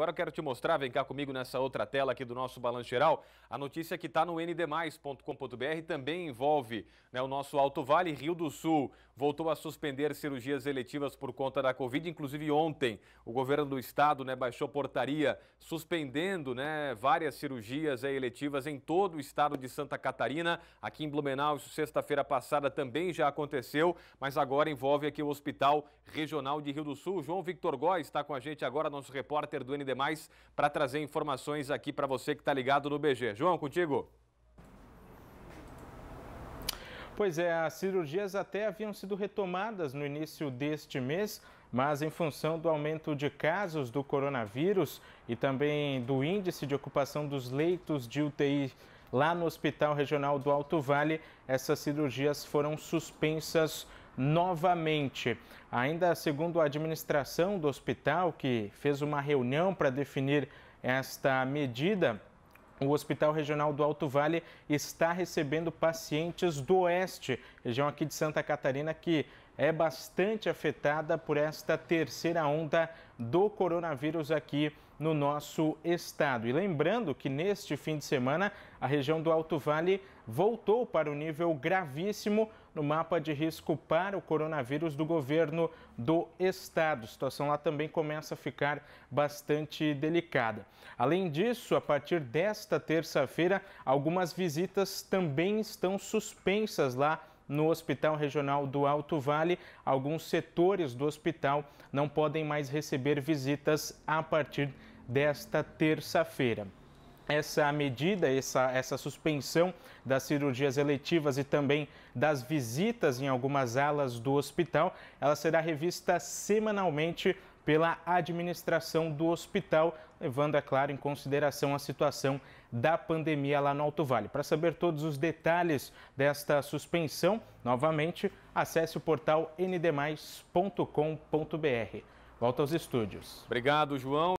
Agora eu quero te mostrar, vem cá comigo nessa outra tela aqui do nosso Balanço Geral, a notícia que está no ndmais.com.br também envolve né, o nosso Alto Vale Rio do Sul. Voltou a suspender cirurgias eletivas por conta da Covid, inclusive ontem o governo do estado né, baixou portaria suspendendo né, várias cirurgias eh, eletivas em todo o estado de Santa Catarina. Aqui em Blumenau, isso sexta-feira passada também já aconteceu, mas agora envolve aqui o Hospital Regional de Rio do Sul. João Victor Góes está com a gente agora, nosso repórter do ND demais para trazer informações aqui para você que está ligado no BG. João, contigo. Pois é, as cirurgias até haviam sido retomadas no início deste mês, mas em função do aumento de casos do coronavírus e também do índice de ocupação dos leitos de UTI lá no Hospital Regional do Alto Vale, essas cirurgias foram suspensas novamente. Ainda segundo a administração do hospital, que fez uma reunião para definir esta medida, o Hospital Regional do Alto Vale está recebendo pacientes do Oeste, região aqui de Santa Catarina, que é bastante afetada por esta terceira onda do coronavírus aqui no nosso estado. E lembrando que neste fim de semana, a região do Alto Vale voltou para o nível gravíssimo no mapa de risco para o coronavírus do governo do estado. A situação lá também começa a ficar bastante delicada. Além disso, a partir desta terça-feira, algumas visitas também estão suspensas lá no Hospital Regional do Alto Vale. Alguns setores do hospital não podem mais receber visitas a partir desta terça-feira essa medida, essa, essa suspensão das cirurgias eletivas e também das visitas em algumas alas do hospital, ela será revista semanalmente pela administração do hospital, levando, é claro, em consideração a situação da pandemia lá no Alto Vale. Para saber todos os detalhes desta suspensão, novamente, acesse o portal ndmais.com.br. Volta aos estúdios. Obrigado, João.